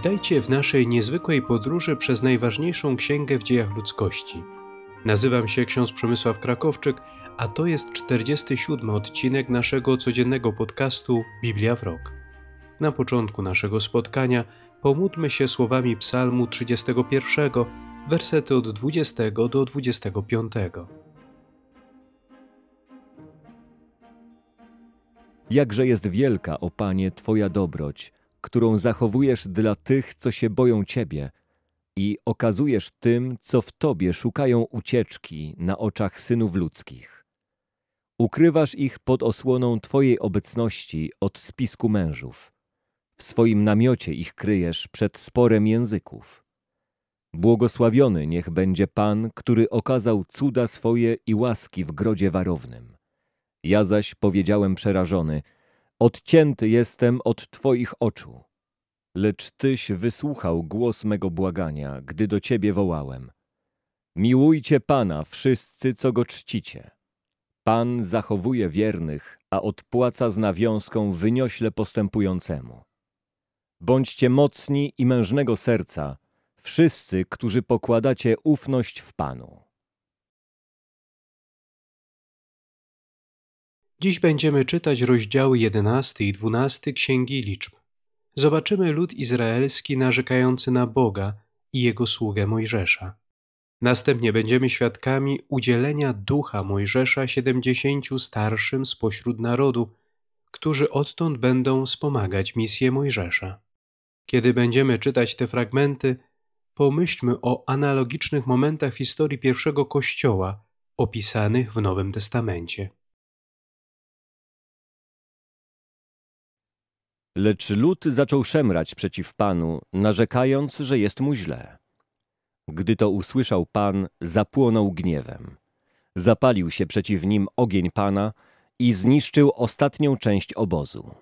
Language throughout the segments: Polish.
Witajcie w naszej niezwykłej podróży przez najważniejszą księgę w dziejach ludzkości. Nazywam się ksiądz Przemysław Krakowczyk, a to jest 47 odcinek naszego codziennego podcastu Biblia w rok. Na początku naszego spotkania pomódmy się słowami Psalmu 31, wersety od 20 do 25. Jakże jest wielka, o Panie, Twoja dobroć którą zachowujesz dla tych, co się boją Ciebie i okazujesz tym, co w Tobie szukają ucieczki na oczach synów ludzkich. Ukrywasz ich pod osłoną Twojej obecności od spisku mężów. W swoim namiocie ich kryjesz przed sporem języków. Błogosławiony niech będzie Pan, który okazał cuda swoje i łaski w grodzie warownym. Ja zaś powiedziałem przerażony – Odcięty jestem od Twoich oczu. Lecz Tyś wysłuchał głos mego błagania, gdy do Ciebie wołałem. Miłujcie Pana wszyscy, co Go czcicie. Pan zachowuje wiernych, a odpłaca z nawiązką wyniośle postępującemu. Bądźcie mocni i mężnego serca, wszyscy, którzy pokładacie ufność w Panu. Dziś będziemy czytać rozdziały 11 i 12 Księgi Liczb. Zobaczymy lud izraelski narzekający na Boga i jego sługę Mojżesza. Następnie będziemy świadkami udzielenia ducha Mojżesza siedemdziesięciu starszym spośród narodu, którzy odtąd będą wspomagać misję Mojżesza. Kiedy będziemy czytać te fragmenty, pomyślmy o analogicznych momentach w historii pierwszego Kościoła opisanych w Nowym Testamencie. Lecz lud zaczął szemrać przeciw Panu, narzekając, że jest mu źle. Gdy to usłyszał Pan, zapłonął gniewem. Zapalił się przeciw nim ogień Pana i zniszczył ostatnią część obozu.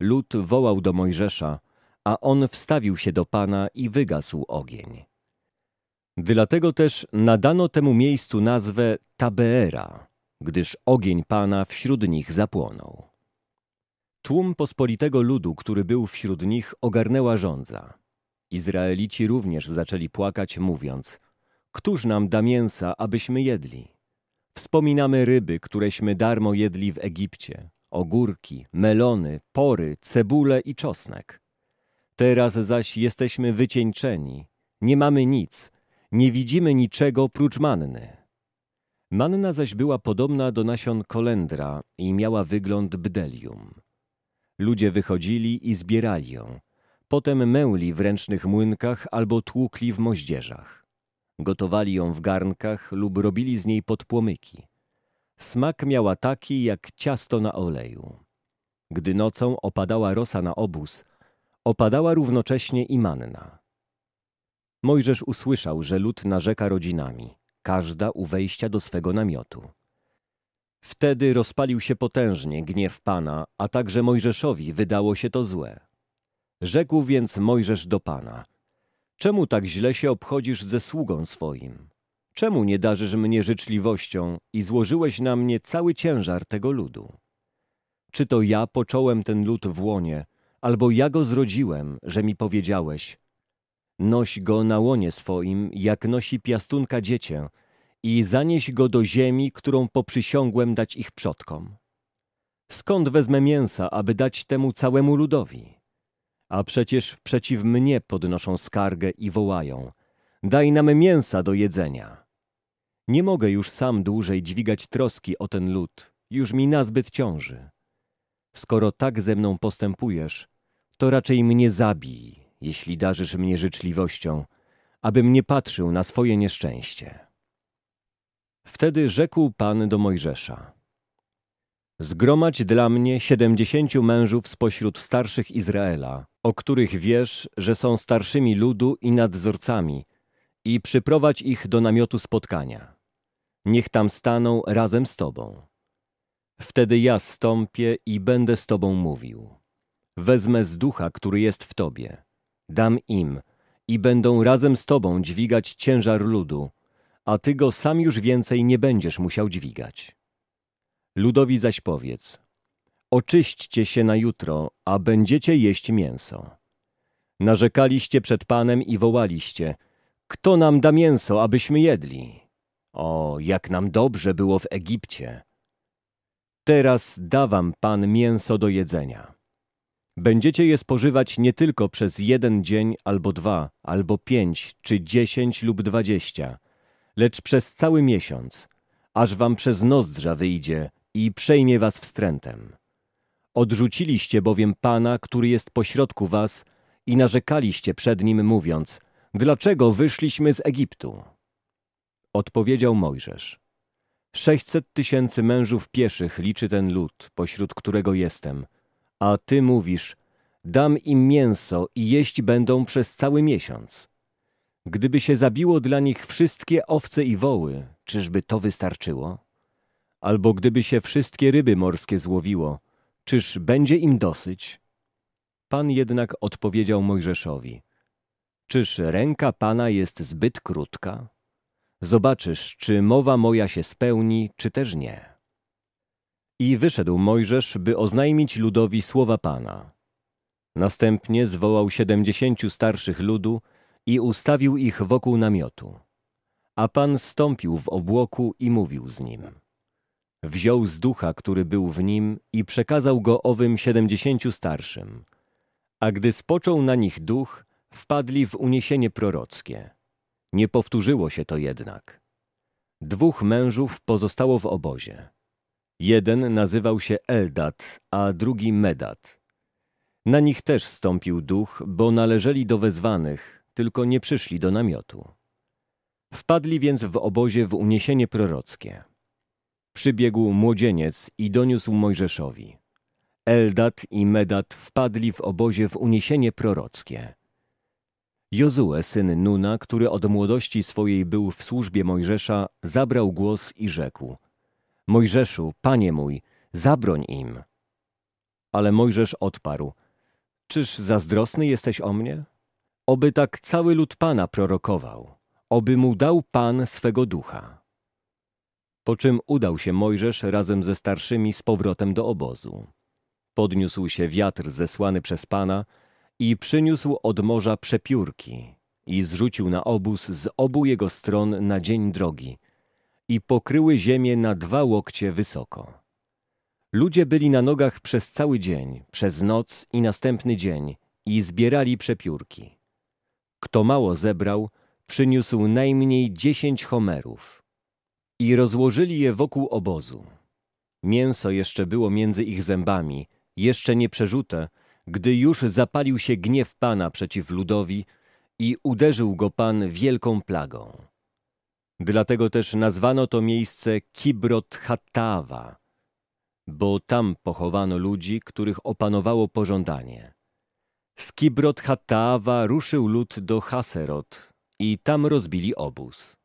Lud wołał do Mojżesza, a on wstawił się do Pana i wygasł ogień. Dlatego też nadano temu miejscu nazwę Tabeera, gdyż ogień Pana wśród nich zapłonął. Tłum pospolitego ludu, który był wśród nich, ogarnęła żądza. Izraelici również zaczęli płakać, mówiąc: Któż nam da mięsa, abyśmy jedli? Wspominamy ryby, któreśmy darmo jedli w Egipcie, ogórki, melony, pory, cebule i czosnek. Teraz zaś jesteśmy wycieńczeni, nie mamy nic, nie widzimy niczego prócz manny. Manna zaś była podobna do nasion kolendra i miała wygląd bdelium. Ludzie wychodzili i zbierali ją. Potem meuli w ręcznych młynkach albo tłukli w moździerzach. Gotowali ją w garnkach lub robili z niej podpłomyki. Smak miała taki jak ciasto na oleju. Gdy nocą opadała rosa na obóz, opadała równocześnie i manna. Mojżesz usłyszał, że lud narzeka rodzinami, każda u wejścia do swego namiotu. Wtedy rozpalił się potężnie gniew Pana, a także Mojżeszowi wydało się to złe. Rzekł więc Mojżesz do Pana, czemu tak źle się obchodzisz ze sługą swoim? Czemu nie darzysz mnie życzliwością i złożyłeś na mnie cały ciężar tego ludu? Czy to ja począłem ten lud w łonie, albo ja go zrodziłem, że mi powiedziałeś, noś go na łonie swoim, jak nosi piastunka dziecię, i zanieś go do ziemi, którą poprzysiągłem dać ich przodkom. Skąd wezmę mięsa, aby dać temu całemu ludowi? A przecież przeciw mnie podnoszą skargę i wołają: Daj nam mięsa do jedzenia. Nie mogę już sam dłużej dźwigać troski o ten lud, już mi nazbyt ciąży. Skoro tak ze mną postępujesz, to raczej mnie zabij, jeśli darzysz mnie życzliwością, abym nie patrzył na swoje nieszczęście. Wtedy rzekł Pan do Mojżesza. Zgromadź dla mnie siedemdziesięciu mężów spośród starszych Izraela, o których wiesz, że są starszymi ludu i nadzorcami, i przyprowadź ich do namiotu spotkania. Niech tam staną razem z Tobą. Wtedy ja stąpię i będę z Tobą mówił. Wezmę z ducha, który jest w Tobie. Dam im i będą razem z Tobą dźwigać ciężar ludu, a ty go sam już więcej nie będziesz musiał dźwigać. Ludowi zaś powiedz, oczyśćcie się na jutro, a będziecie jeść mięso. Narzekaliście przed Panem i wołaliście, kto nam da mięso, abyśmy jedli? O, jak nam dobrze było w Egipcie! Teraz dawam Pan mięso do jedzenia. Będziecie je spożywać nie tylko przez jeden dzień albo dwa, albo pięć, czy dziesięć lub dwadzieścia, lecz przez cały miesiąc, aż wam przez nozdrza wyjdzie i przejmie was wstrętem. Odrzuciliście bowiem Pana, który jest pośrodku was i narzekaliście przed Nim, mówiąc, dlaczego wyszliśmy z Egiptu? Odpowiedział Mojżesz, sześćset tysięcy mężów pieszych liczy ten lud, pośród którego jestem, a ty mówisz, dam im mięso i jeść będą przez cały miesiąc. Gdyby się zabiło dla nich wszystkie owce i woły, czyżby to wystarczyło? Albo gdyby się wszystkie ryby morskie złowiło, czyż będzie im dosyć? Pan jednak odpowiedział Mojżeszowi, czyż ręka Pana jest zbyt krótka? Zobaczysz, czy mowa moja się spełni, czy też nie. I wyszedł Mojżesz, by oznajmić ludowi słowa Pana. Następnie zwołał siedemdziesięciu starszych ludu i ustawił ich wokół namiotu. A Pan stąpił w obłoku i mówił z nim. Wziął z ducha, który był w nim i przekazał go owym siedemdziesięciu starszym. A gdy spoczął na nich duch, wpadli w uniesienie prorockie. Nie powtórzyło się to jednak. Dwóch mężów pozostało w obozie. Jeden nazywał się Eldat, a drugi Medat. Na nich też stąpił duch, bo należeli do wezwanych, tylko nie przyszli do namiotu. Wpadli więc w obozie w uniesienie prorockie. Przybiegł młodzieniec i doniósł Mojżeszowi. Eldat i Medat wpadli w obozie w uniesienie prorockie. Jozue, syn Nuna, który od młodości swojej był w służbie Mojżesza, zabrał głos i rzekł – Mojżeszu, panie mój, zabroń im. Ale Mojżesz odparł – Czyż zazdrosny jesteś o mnie? Oby tak cały lud Pana prorokował, oby mu dał Pan swego ducha. Po czym udał się Mojżesz razem ze starszymi z powrotem do obozu. Podniósł się wiatr zesłany przez Pana i przyniósł od morza przepiórki i zrzucił na obóz z obu jego stron na dzień drogi i pokryły ziemię na dwa łokcie wysoko. Ludzie byli na nogach przez cały dzień, przez noc i następny dzień i zbierali przepiórki. Kto mało zebrał, przyniósł najmniej dziesięć homerów. I rozłożyli je wokół obozu. Mięso jeszcze było między ich zębami, jeszcze nie przerzute, gdy już zapalił się gniew Pana przeciw ludowi i uderzył go Pan wielką plagą. Dlatego też nazwano to miejsce Kibrot Hatawa, bo tam pochowano ludzi, których opanowało pożądanie. Z Kibrot Hatawa ruszył lud do Haserot i tam rozbili obóz.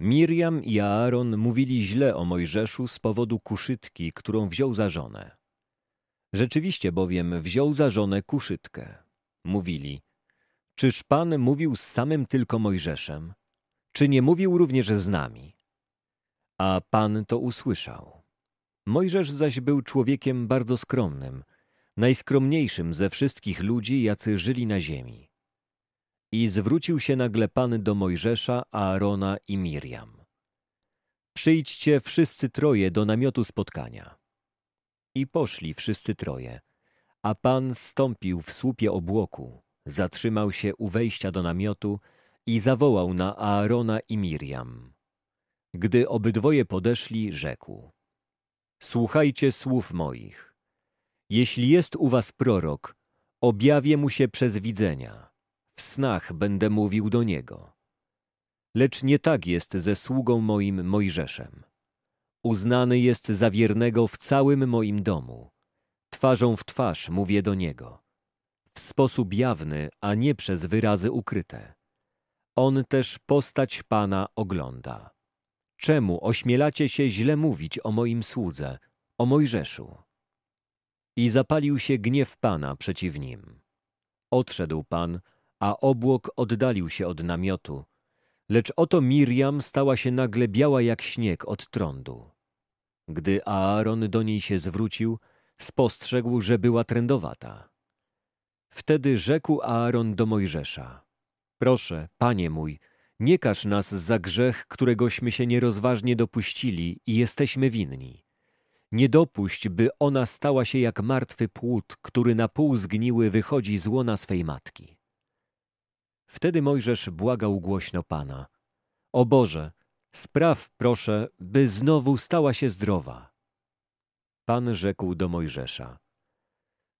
Miriam i Aaron mówili źle o Mojżeszu z powodu kuszytki, którą wziął za żonę. Rzeczywiście bowiem wziął za żonę kuszytkę. Mówili, czyż Pan mówił z samym tylko Mojżeszem? Czy nie mówił również z nami? A Pan to usłyszał. Mojżesz zaś był człowiekiem bardzo skromnym – najskromniejszym ze wszystkich ludzi, jacy żyli na ziemi. I zwrócił się nagle Pan do Mojżesza, Aarona i Miriam: Przyjdźcie wszyscy troje do namiotu spotkania. I poszli wszyscy troje, a Pan stąpił w słupie obłoku, zatrzymał się u wejścia do namiotu i zawołał na Aarona i Miriam. Gdy obydwoje podeszli, rzekł – Słuchajcie słów moich. Jeśli jest u was prorok, objawię mu się przez widzenia. W snach będę mówił do niego. Lecz nie tak jest ze sługą moim Mojżeszem. Uznany jest za wiernego w całym moim domu. Twarzą w twarz mówię do niego. W sposób jawny, a nie przez wyrazy ukryte. On też postać Pana ogląda. Czemu ośmielacie się źle mówić o moim słudze, o Mojżeszu? I zapalił się gniew Pana przeciw nim. Odszedł Pan, a obłok oddalił się od namiotu. Lecz oto Miriam stała się nagle biała jak śnieg od trądu. Gdy Aaron do niej się zwrócił, spostrzegł, że była trędowata. Wtedy rzekł Aaron do Mojżesza: Proszę, panie mój, nie każ nas za grzech, któregośmy się nierozważnie dopuścili i jesteśmy winni. Nie dopuść, by ona stała się jak martwy płód, który na pół zgniły wychodzi z łona swej matki. Wtedy Mojżesz błagał głośno Pana. O Boże, spraw, proszę, by znowu stała się zdrowa. Pan rzekł do Mojżesza.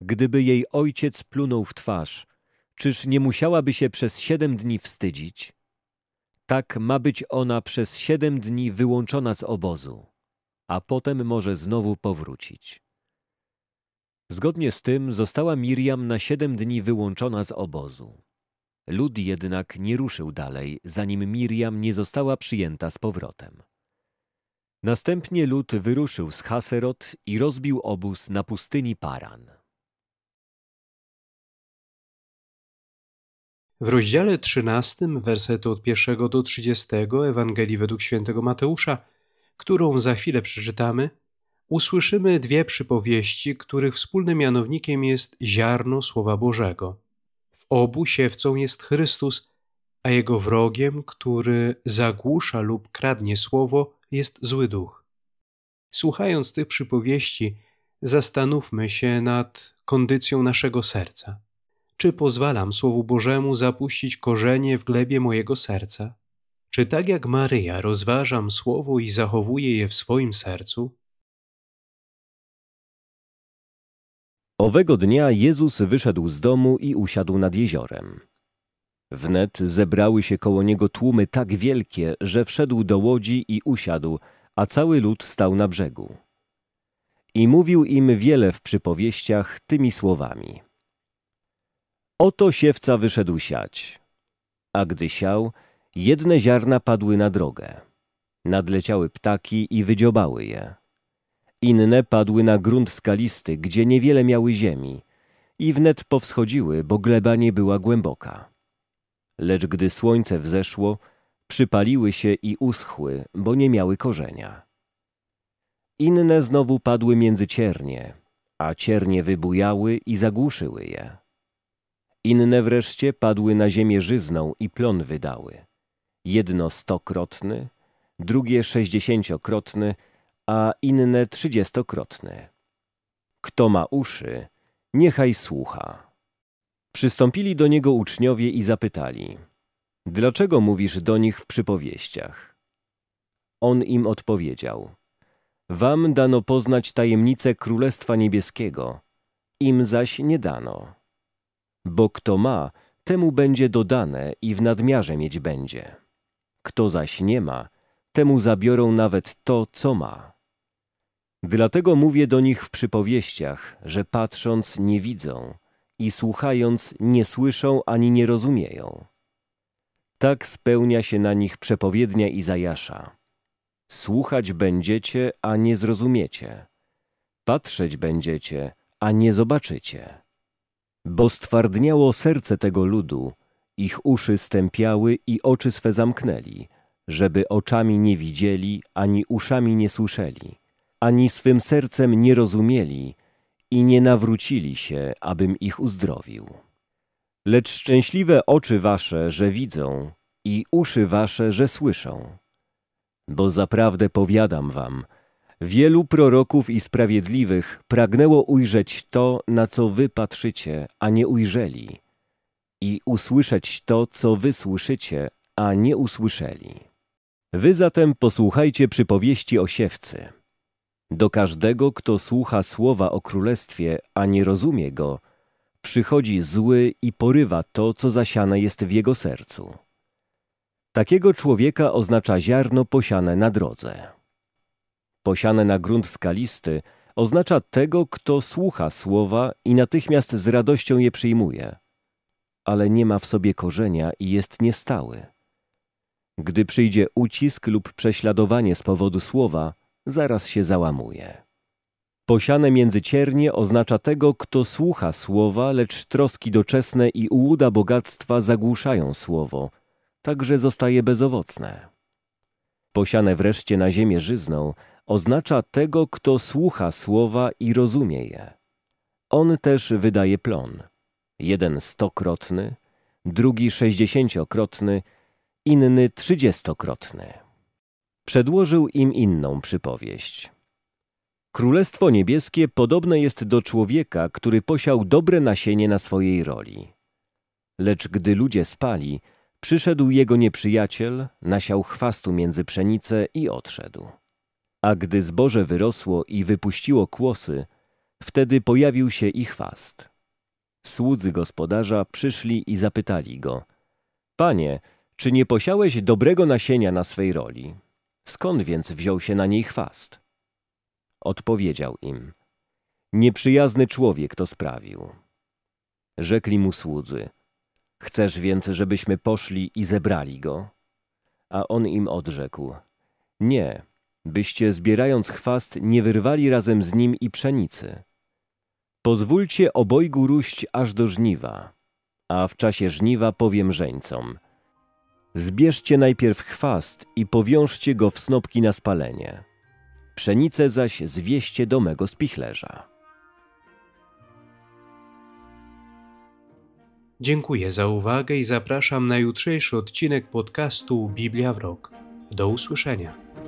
Gdyby jej ojciec plunął w twarz, czyż nie musiałaby się przez siedem dni wstydzić? Tak ma być ona przez siedem dni wyłączona z obozu a potem może znowu powrócić. Zgodnie z tym została Miriam na siedem dni wyłączona z obozu. Lud jednak nie ruszył dalej, zanim Miriam nie została przyjęta z powrotem. Następnie lud wyruszył z Haserot i rozbił obóz na pustyni Paran. W rozdziale 13, wersetu od 1 do 30 Ewangelii według świętego Mateusza którą za chwilę przeczytamy, usłyszymy dwie przypowieści, których wspólnym mianownikiem jest ziarno Słowa Bożego. W obu siewcą jest Chrystus, a jego wrogiem, który zagłusza lub kradnie słowo, jest zły duch. Słuchając tych przypowieści, zastanówmy się nad kondycją naszego serca. Czy pozwalam Słowu Bożemu zapuścić korzenie w glebie mojego serca? Czy tak jak Maryja rozważam słowo i zachowuję je w swoim sercu? Owego dnia Jezus wyszedł z domu i usiadł nad jeziorem. Wnet zebrały się koło niego tłumy tak wielkie, że wszedł do łodzi i usiadł, a cały lud stał na brzegu. I mówił im wiele w przypowieściach tymi słowami. Oto siewca wyszedł siać. A gdy siał, Jedne ziarna padły na drogę. Nadleciały ptaki i wydziobały je. Inne padły na grunt skalisty, gdzie niewiele miały ziemi i wnet powschodziły, bo gleba nie była głęboka. Lecz gdy słońce wzeszło, przypaliły się i uschły, bo nie miały korzenia. Inne znowu padły między ciernie, a ciernie wybujały i zagłuszyły je. Inne wreszcie padły na ziemię żyzną i plon wydały jedno stokrotny, drugie sześćdziesięciokrotny, a inne trzydziestokrotny. Kto ma uszy, niechaj słucha. Przystąpili do niego uczniowie i zapytali, dlaczego mówisz do nich w przypowieściach? On im odpowiedział, wam dano poznać tajemnicę Królestwa Niebieskiego, im zaś nie dano. Bo kto ma, temu będzie dodane i w nadmiarze mieć będzie. Kto zaś nie ma, temu zabiorą nawet to, co ma. Dlatego mówię do nich w przypowieściach, że patrząc nie widzą i słuchając nie słyszą ani nie rozumieją. Tak spełnia się na nich przepowiednia Izajasza. Słuchać będziecie, a nie zrozumiecie. Patrzeć będziecie, a nie zobaczycie. Bo stwardniało serce tego ludu ich uszy stępiały i oczy swe zamknęli, żeby oczami nie widzieli, ani uszami nie słyszeli, ani swym sercem nie rozumieli i nie nawrócili się, abym ich uzdrowił. Lecz szczęśliwe oczy wasze, że widzą, i uszy wasze, że słyszą. Bo zaprawdę powiadam wam, wielu proroków i sprawiedliwych pragnęło ujrzeć to, na co wy patrzycie, a nie ujrzeli – i usłyszeć to, co wy słyszycie, a nie usłyszeli. Wy zatem posłuchajcie przypowieści o siewcy. Do każdego, kto słucha słowa o królestwie, a nie rozumie go, przychodzi zły i porywa to, co zasiane jest w jego sercu. Takiego człowieka oznacza ziarno posiane na drodze. Posiane na grunt skalisty oznacza tego, kto słucha słowa i natychmiast z radością je przyjmuje – ale nie ma w sobie korzenia i jest niestały. Gdy przyjdzie ucisk lub prześladowanie z powodu słowa, zaraz się załamuje. Posiane między oznacza tego, kto słucha słowa, lecz troski doczesne i ułuda bogactwa zagłuszają słowo, także zostaje bezowocne. Posiane wreszcie na ziemię żyzną oznacza tego, kto słucha słowa i rozumie je. On też wydaje plon jeden stokrotny, drugi sześćdziesięciokrotny, inny trzydziestokrotny. Przedłożył im inną przypowieść. Królestwo niebieskie podobne jest do człowieka, który posiał dobre nasienie na swojej roli. Lecz gdy ludzie spali, przyszedł jego nieprzyjaciel, nasiał chwastu między pszenicę i odszedł. A gdy zboże wyrosło i wypuściło kłosy, wtedy pojawił się i chwast. Słudzy gospodarza przyszli i zapytali go: Panie, czy nie posiałeś dobrego nasienia na swej roli? Skąd więc wziął się na niej chwast? Odpowiedział im: Nieprzyjazny człowiek to sprawił. Rzekli mu słudzy: Chcesz więc, żebyśmy poszli i zebrali go? A on im odrzekł: Nie, byście zbierając chwast nie wyrwali razem z nim i pszenicy. Pozwólcie obojgu róść aż do żniwa, a w czasie żniwa powiem żeńcom. Zbierzcie najpierw chwast i powiążcie go w snopki na spalenie. Pszenicę zaś zwieście do mego spichlerza. Dziękuję za uwagę i zapraszam na jutrzejszy odcinek podcastu Biblia w Rok. Do usłyszenia.